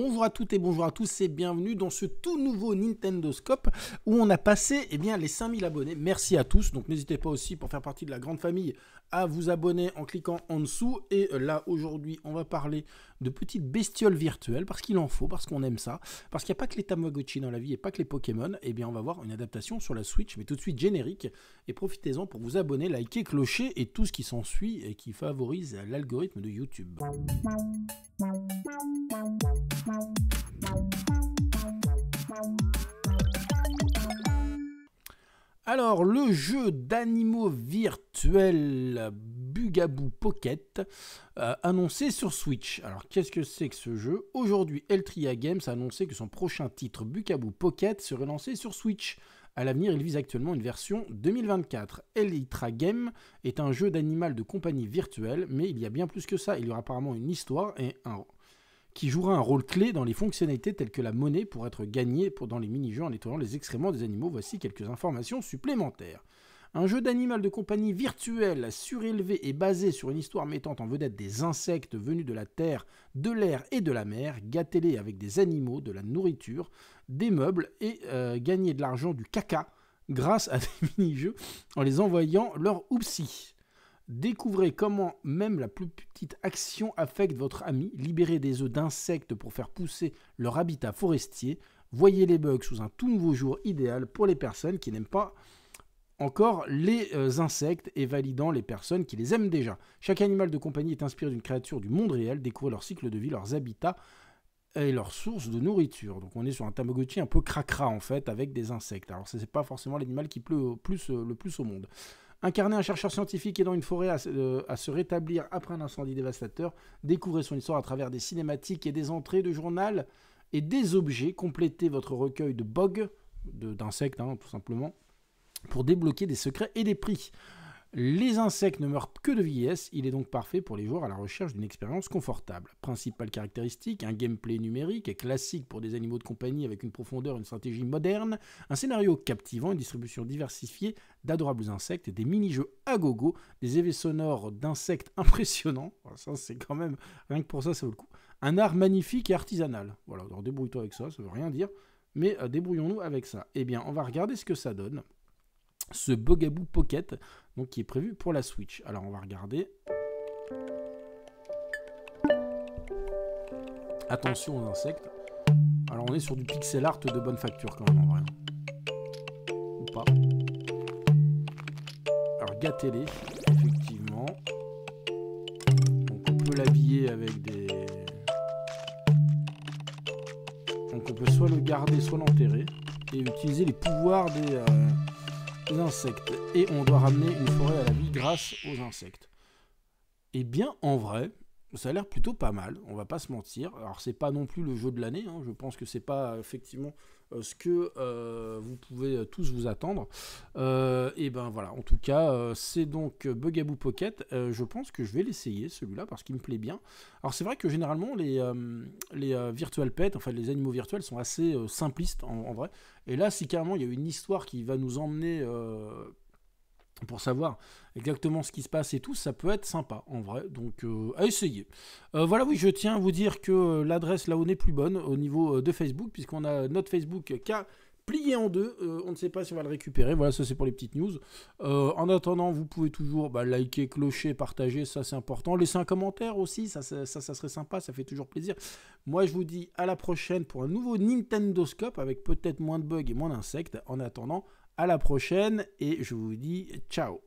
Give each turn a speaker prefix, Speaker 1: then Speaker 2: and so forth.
Speaker 1: Bonjour à toutes et bonjour à tous et bienvenue dans ce tout nouveau Nintendo Scope où on a passé eh bien, les 5000 abonnés. Merci à tous, donc n'hésitez pas aussi pour faire partie de la grande famille à vous abonner en cliquant en dessous. Et euh, là aujourd'hui on va parler de petites bestioles virtuelles parce qu'il en faut, parce qu'on aime ça, parce qu'il n'y a pas que les Tamagotchi dans la vie et pas que les Pokémon. Et eh bien on va voir une adaptation sur la Switch, mais tout de suite générique. Et profitez-en pour vous abonner, liker, clocher et tout ce qui s'ensuit et qui favorise l'algorithme de YouTube. Alors, le jeu d'animaux virtuels Bugaboo Pocket, euh, annoncé sur Switch. Alors, qu'est-ce que c'est que ce jeu Aujourd'hui, Eltria Games a annoncé que son prochain titre, Bugaboo Pocket, serait lancé sur Switch. À l'avenir, il vise actuellement une version 2024. Eltria Game est un jeu d'animal de compagnie virtuelle, mais il y a bien plus que ça. Il y aura apparemment une histoire et un qui jouera un rôle clé dans les fonctionnalités telles que la monnaie pour être gagnée pour dans les mini-jeux en nettoyant les excréments des animaux. Voici quelques informations supplémentaires. Un jeu d'animal de compagnie virtuel, surélevé et basé sur une histoire mettant en vedette des insectes venus de la terre, de l'air et de la mer, gâtez-les avec des animaux, de la nourriture, des meubles et euh, gagné de l'argent du caca grâce à des mini-jeux en les envoyant leur oupsie. Découvrez comment même la plus petite action affecte votre ami. Libérez des œufs d'insectes pour faire pousser leur habitat forestier. Voyez les bugs sous un tout nouveau jour idéal pour les personnes qui n'aiment pas encore les euh, insectes et validant les personnes qui les aiment déjà. Chaque animal de compagnie est inspiré d'une créature du monde réel. Découvrez leur cycle de vie, leurs habitats et leurs sources de nourriture. Donc on est sur un Tamagotchi un peu cracra en fait avec des insectes. Alors ce c'est pas forcément l'animal qui pleut plus, euh, le plus au monde. Incarner un chercheur scientifique dans une forêt euh, à, se rétablir après un incendie dévastateur, découvrez son histoire à travers des cinématiques et des entrées de journal et des objets, complétez votre recueil de bogues, d'insectes hein, tout simplement, pour débloquer des secrets et des prix. Les insectes ne meurent que de vieillesse, il est donc parfait pour les joueurs à la recherche d'une expérience confortable. Principale caractéristique, un gameplay numérique et classique pour des animaux de compagnie avec une profondeur et une stratégie moderne, un scénario captivant, une distribution diversifiée d'adorables insectes et des mini-jeux à gogo, des effets sonores d'insectes impressionnants, ça c'est quand même, rien que pour ça ça vaut le coup, un art magnifique et artisanal. Voilà, alors débrouille-toi avec ça, ça veut rien dire, mais euh, débrouillons-nous avec ça. Eh bien, on va regarder ce que ça donne ce bogabou Pocket donc qui est prévu pour la Switch. Alors on va regarder. Attention aux insectes. Alors on est sur du pixel art de bonne facture quand même en vrai. Ou pas. Alors gâtez-les, effectivement. Donc on peut l'habiller avec des... Donc on peut soit le garder, soit l'enterrer. Et utiliser les pouvoirs des... Euh, insectes et on doit ramener une forêt à la vie grâce aux insectes. Eh bien, en vrai, ça a l'air plutôt pas mal, on va pas se mentir. Alors c'est pas non plus le jeu de l'année, hein. je pense que c'est pas effectivement euh, ce que euh, vous pouvez euh, tous vous attendre. et ben voilà, en tout cas, c'est donc Bugaboo Pocket. je pense que je vais l'essayer celui-là parce qu'il me plaît bien. Alors c'est vrai que généralement les, les virtual pets, enfin les animaux virtuels sont assez simplistes en, en, vrai. Et là, si carrément il y a une histoire qui va nous emmener pour savoir exactement ce qui se passe et tout, ça peut être sympa en vrai, donc euh, à essayer. Euh, voilà, oui, je tiens à vous dire que euh, l'adresse là-haut n'est plus bonne au niveau de Facebook, puisqu'on a notre Facebook qui plié en deux, on ne sait pas si on va le récupérer, voilà, ça c'est pour les petites news. en attendant, vous pouvez toujours bah, liker, clocher, partager, ça c'est important, laisser un commentaire aussi, ça, ça serait sympa, ça fait toujours plaisir. Moi je vous dis à la prochaine pour un nouveau Nintendo Scope avec peut-être moins de bugs et moins d'insectes, en attendant, à la prochaine et je vous dis ciao